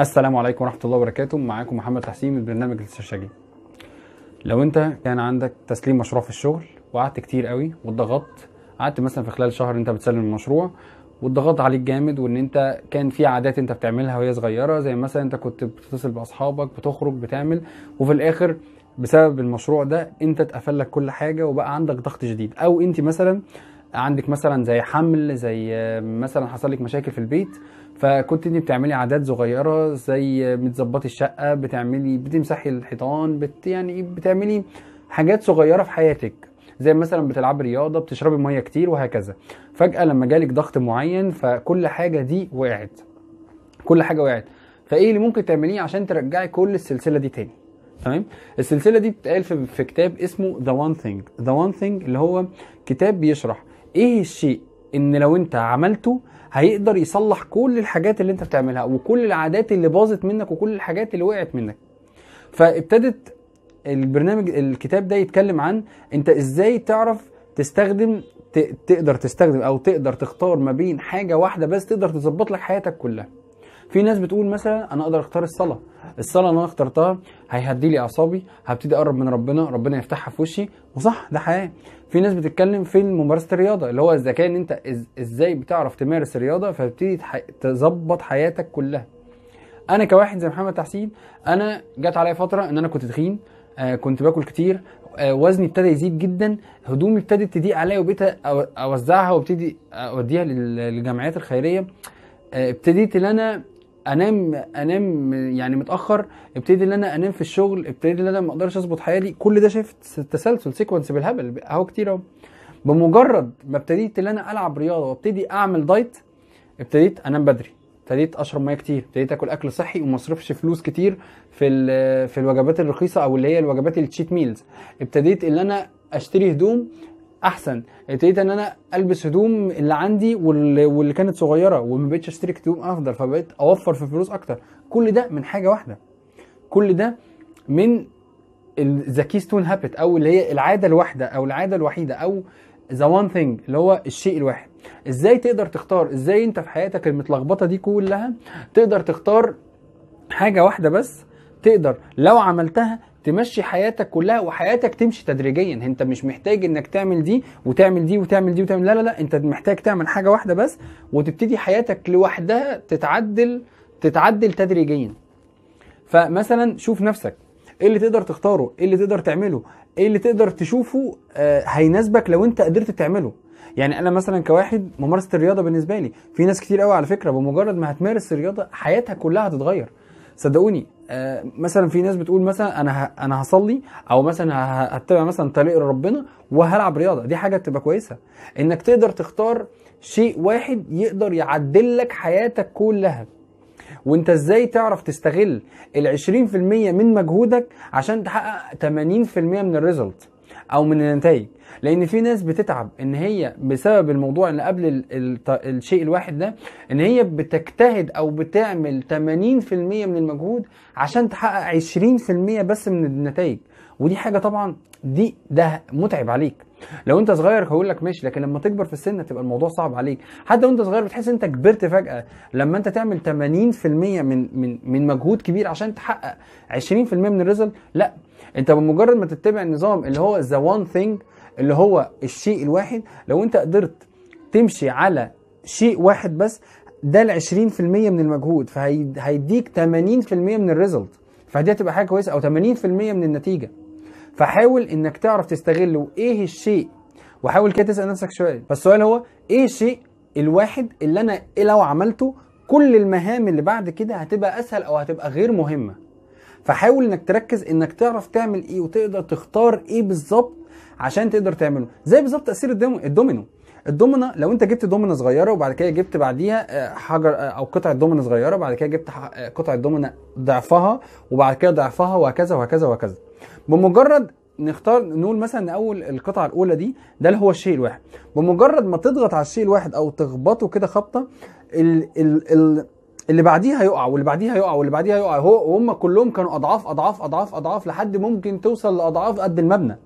السلام عليكم ورحمه الله وبركاته معاكم محمد تحسين من برنامج الاستشاري لو انت كان عندك تسليم مشروع في الشغل وقعدت كتير قوي واتضغطت قعدت مثلا في خلال شهر انت بتسلم المشروع واتضغط عليك جامد وان انت كان في عادات انت بتعملها وهي صغيره زي مثلا انت كنت بتتصل باصحابك بتخرج بتعمل وفي الاخر بسبب المشروع ده انت اتقفل لك كل حاجه وبقى عندك ضغط شديد او انت مثلا عندك مثلا زي حمل زي مثلا حصل لك مشاكل في البيت فكنت انت بتعملي عادات صغيره زي بتظبطي الشقه بتعملي بتمسحي الحيطان بت يعني بتعملي حاجات صغيره في حياتك زي مثلا بتلعبي رياضه بتشربي ميه كتير وهكذا فجاه لما جالك ضغط معين فكل حاجه دي وقعت كل حاجه وقعت فايه اللي ممكن تعمليه عشان ترجعي كل السلسله دي تاني تمام السلسله دي بتتقال في, في كتاب اسمه ذا وان ثينج ذا وان ثينج اللي هو كتاب بيشرح ايه الشيء ان لو انت عملته هيقدر يصلح كل الحاجات اللي انت بتعملها وكل العادات اللي باظت منك وكل الحاجات اللي وقعت منك فابتدت البرنامج الكتاب ده يتكلم عن انت ازاي تعرف تستخدم تقدر تستخدم او تقدر تختار ما بين حاجه واحده بس تقدر تظبط لك حياتك كلها في ناس بتقول مثلا انا اقدر اختار الصلاه الصلاه اللي انا اخترتها هيهدي لي اعصابي هبتدي اقرب من ربنا ربنا يفتحها في وشي وصح ده حقيقي في ناس بتتكلم في ممارسه الرياضه اللي هو الذكاء ان انت إز... ازاي بتعرف تمارس الرياضه فبتدي تظبط حياتك كلها انا كواحد زي محمد تحسين انا جت عليا فتره ان انا كنت تخين آه كنت باكل كتير آه وزني ابتدى يزيد جدا هدومي ابتدت تضيق عليا وبقيت اوزعها وابتدي اوديها للجمعيات الخيريه آه، ابتديت ان انا انام انام يعني متاخر ابتدي ان انا انام في الشغل ابتدي ان انا ما اقدرش اظبط حياتي كل ده شايف تسلسل سيكونس بالهبل اهو كتير اهو بمجرد ما ابتديت ان انا العب رياضه وابتدي اعمل دايت ابتديت انام بدري ابتديت اشرب ميه كتير ابتديت اكل اكل صحي وما اصرفش فلوس كتير في في الوجبات الرخيصه او اللي هي الوجبات التشيت ميلز ابتديت ان انا اشتري هدوم احسن ابتديت ان انا البس هدوم اللي عندي واللي كانت صغيره وما بقتش اشتري هدوم افضل فبقيت اوفر في فلوس اكتر كل ده من حاجه واحده كل ده من ذا كي ستون هابت او اللي هي العاده الواحده او العاده الوحيده او ذا وان ثينج اللي هو الشيء الواحد ازاي تقدر تختار ازاي انت في حياتك المتلخبطه دي كلها تقدر تختار حاجه واحده بس تقدر لو عملتها تمشي حياتك كلها وحياتك تمشي تدريجيا انت مش محتاج انك تعمل دي وتعمل دي وتعمل دي وتعمل لا لا لا انت محتاج تعمل حاجه واحده بس وتبتدي حياتك لوحدها تتعدل تتعدل تدريجيا فمثلا شوف نفسك ايه اللي تقدر تختاره ايه اللي تقدر تعمله ايه اللي تقدر تشوفه آه هيناسبك لو انت قدرت تعمله يعني انا مثلا كواحد ممارسه الرياضه بالنسبه لي في ناس كتير قوي على فكره بمجرد ما هتمارس الرياضه حياتها كلها هتتغير صدقوني آه، مثلا في ناس بتقول مثلا انا انا هصلي او مثلا هتبع مثلا طريق ربنا وهلعب رياضه دي حاجه تبقى كويسه انك تقدر تختار شيء واحد يقدر يعدل لك حياتك كلها وانت ازاي تعرف تستغل ال 20% من مجهودك عشان تحقق 80% من الريزلت او من النتائج لان في ناس بتتعب ان هي بسبب الموضوع اللي قبل الـ الـ الشيء الواحد ده ان هي بتجتهد او بتعمل 80% من المجهود عشان تحقق 20% بس من النتائج ودي حاجه طبعا دي ده متعب عليك لو انت صغير هقول لك ماشي لكن لما تكبر في السن تبقى الموضوع صعب عليك حتى وانت صغير بتحس انت كبرت فجاه لما انت تعمل 80% من من من مجهود كبير عشان تحقق 20% من الريزلت لا انت بمجرد ما تتبع النظام اللي هو ذا وان ثينج اللي هو الشيء الواحد لو انت قدرت تمشي على شيء واحد بس ده ال 20% من المجهود فهيديك 80% من الريزلت فدي هتبقى حاجه كويسه او 80% من النتيجه فحاول انك تعرف تستغله ايه الشيء وحاول كده تسال نفسك سؤال فالسؤال هو ايه الشيء الواحد اللي انا لو عملته كل المهام اللي بعد كده هتبقى اسهل او هتبقى غير مهمه فحاول انك تركز انك تعرف تعمل ايه وتقدر تختار ايه بالظبط عشان تقدر تعمله زي بالظبط تاثير الدومينو الدومنا لو انت جبت دومنا صغيره وبعد كده جبت بعديها آه، حجر آه، او قطعه دومنا صغيره وبعد كده جبت آه، قطعه دومنا ضعفها وبعد كده ضعفها وهكذا وهكذا وهكذا بمجرد نختار نقول مثلا ان اول القطعه الاولى دي ده اللي هو الشيء الواحد بمجرد ما تضغط على الشيء الواحد او تخبطه كده خبطه اللي بعديها يقع واللي بعديها يقع واللي بعديها يقع هو وهم كلهم كانوا اضعاف اضعاف اضعاف اضعاف لحد ممكن توصل لاضعاف قد المبنى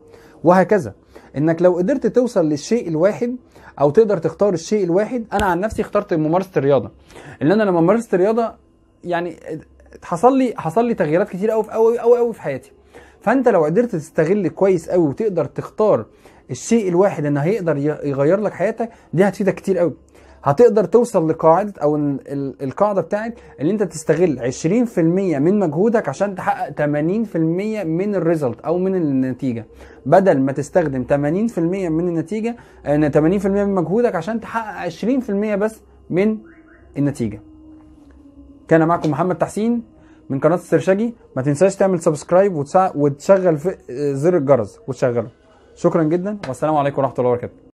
وهكذا انك لو قدرت توصل للشيء الواحد او تقدر تختار الشيء الواحد انا عن نفسي اخترت ممارسه الرياضه ان انا لما مارست الرياضه يعني حصل لي حصل لي تغييرات كتير قوي قوي قوي قوي في حياتي فانت لو قدرت تستغل كويس قوي وتقدر تختار الشيء الواحد ان هيقدر يغير لك حياتك دي هتفيدك كتير قوي هتقدر توصل لقاعده او القاعده بتاعت ان انت تستغل 20% من مجهودك عشان تحقق 80% من الريزلت او من النتيجه بدل ما تستخدم 80% من النتيجه 80% من مجهودك عشان تحقق 20% بس من النتيجه كان معكم محمد تحسين من قناه السرشاجي ما تنساش تعمل سبسكرايب وتشغل آه، زر الجرس وتشغله شكرا جدا والسلام عليكم ورحمه الله وبركاته